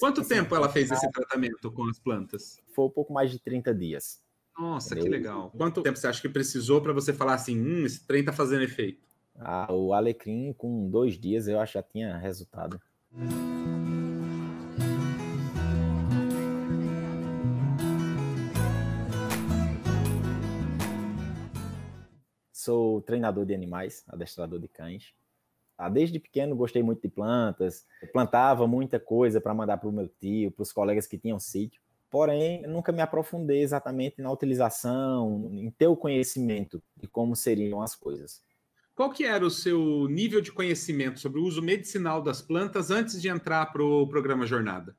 Quanto assim, tempo ela fez esse ah, tratamento com as plantas? Foi um pouco mais de 30 dias. Nossa, entendeu? que legal. Quanto tempo você acha que precisou para você falar assim, hum, esse trem tá fazendo efeito? Ah, o alecrim com dois dias eu acho que já tinha resultado. Sou treinador de animais, adestrador de cães. Tá? Desde pequeno gostei muito de plantas, plantava muita coisa para mandar para o meu tio, para os colegas que tinham sítio. Porém, nunca me aprofundei exatamente na utilização, em ter o conhecimento de como seriam as coisas. Qual que era o seu nível de conhecimento sobre o uso medicinal das plantas antes de entrar para o programa Jornada?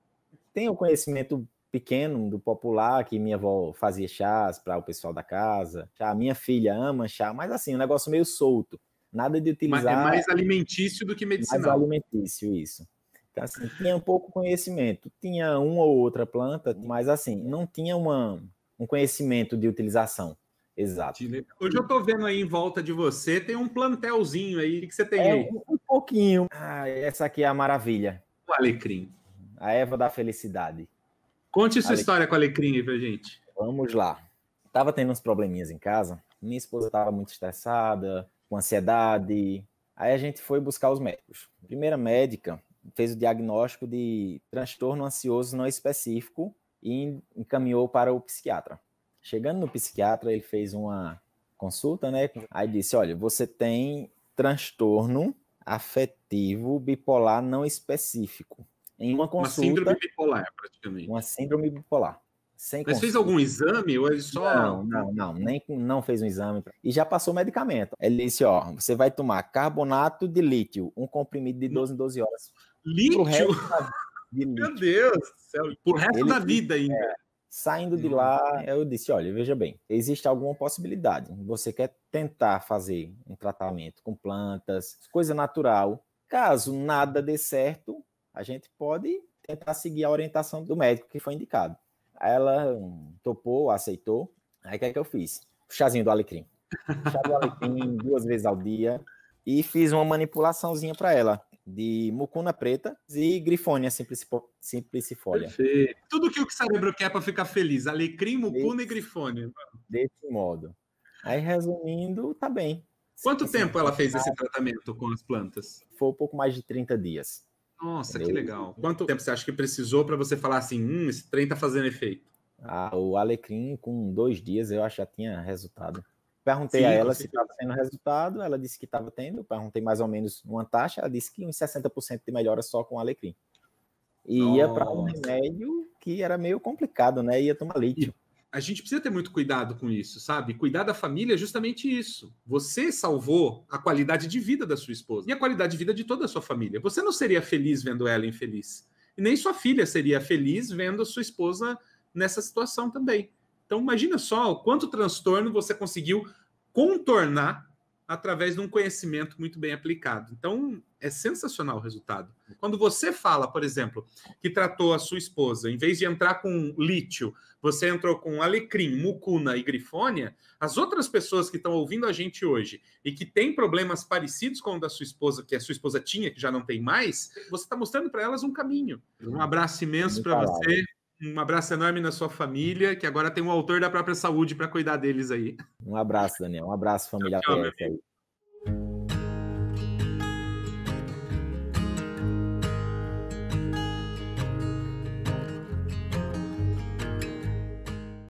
Tenho conhecimento pequeno do popular que minha avó fazia chás para o pessoal da casa. A minha filha ama chá, mas assim, um negócio meio solto. Nada de é utilizar. Mas é mais alimentício do que medicinal. Mais alimentício, isso. Então, assim, tinha um pouco conhecimento. Tinha uma ou outra planta, mas assim, não tinha uma, um conhecimento de utilização. Exato. Hoje eu estou vendo aí em volta de você, tem um plantelzinho aí que você tem é, aí. Um pouquinho. Ah, essa aqui é a maravilha. O alecrim. A Eva da Felicidade. Conte sua história com o alecrim aí pra gente. Vamos lá. Tava tendo uns probleminhas em casa. Minha esposa tava muito estressada, com ansiedade. Aí a gente foi buscar os médicos. A primeira médica fez o diagnóstico de transtorno ansioso não específico e encaminhou para o psiquiatra. Chegando no psiquiatra, ele fez uma consulta, né? Aí disse: Olha, você tem transtorno afetivo bipolar não específico. Em uma consulta. Uma síndrome bipolar, praticamente. Uma síndrome bipolar. Sem Mas fez algum exame ou ele é só. Não, não, não, nem não fez um exame. E já passou o medicamento. Ele disse: ó, você vai tomar carbonato de lítio, um comprimido de 12 em 12 horas. Lítio? Da... De lítio. Meu Deus céu, por resto ele da vida ainda. É, saindo de lá, eu disse: olha, veja bem, existe alguma possibilidade. Você quer tentar fazer um tratamento com plantas, coisa natural. Caso nada dê certo, a gente pode tentar seguir a orientação do médico que foi indicado ela topou, aceitou. Aí o que é que eu fiz? chazinho do alecrim. chá do alecrim duas vezes ao dia. E fiz uma manipulaçãozinha para ela de mucuna preta e grifônia simplicifolia. Perfeito. Tudo que o cérebro quer é para ficar feliz. Alecrim, mucuna desse, e grifônia. Desse modo. Aí, resumindo, tá bem. Quanto Sim, tempo ela fez esse tratamento com as plantas? Foi um pouco mais de 30 dias. Nossa, Entendeu? que legal. Quanto tempo você acha que precisou para você falar assim, hum, esse trem tá fazendo efeito? Ah, o Alecrim, com dois dias, eu acho já tinha resultado. Perguntei Sim, a ela se estava tendo resultado, ela disse que estava tendo. Perguntei mais ou menos uma taxa, ela disse que uns 60% de melhora só com alecrim. E Nossa. ia para um remédio que era meio complicado, né? Ia tomar lítio a gente precisa ter muito cuidado com isso, sabe? Cuidar da família é justamente isso. Você salvou a qualidade de vida da sua esposa e a qualidade de vida de toda a sua família. Você não seria feliz vendo ela infeliz. E nem sua filha seria feliz vendo a sua esposa nessa situação também. Então, imagina só quanto transtorno você conseguiu contornar através de um conhecimento muito bem aplicado. Então, é sensacional o resultado. Quando você fala, por exemplo, que tratou a sua esposa, em vez de entrar com lítio, você entrou com alecrim, mucuna e grifônia, as outras pessoas que estão ouvindo a gente hoje e que têm problemas parecidos com o da sua esposa, que a sua esposa tinha, que já não tem mais, você está mostrando para elas um caminho. Um abraço imenso para você. Um abraço enorme na sua família, que agora tem um autor da própria saúde para cuidar deles aí. Um abraço, Daniel. Um abraço família. Tchau, tchau,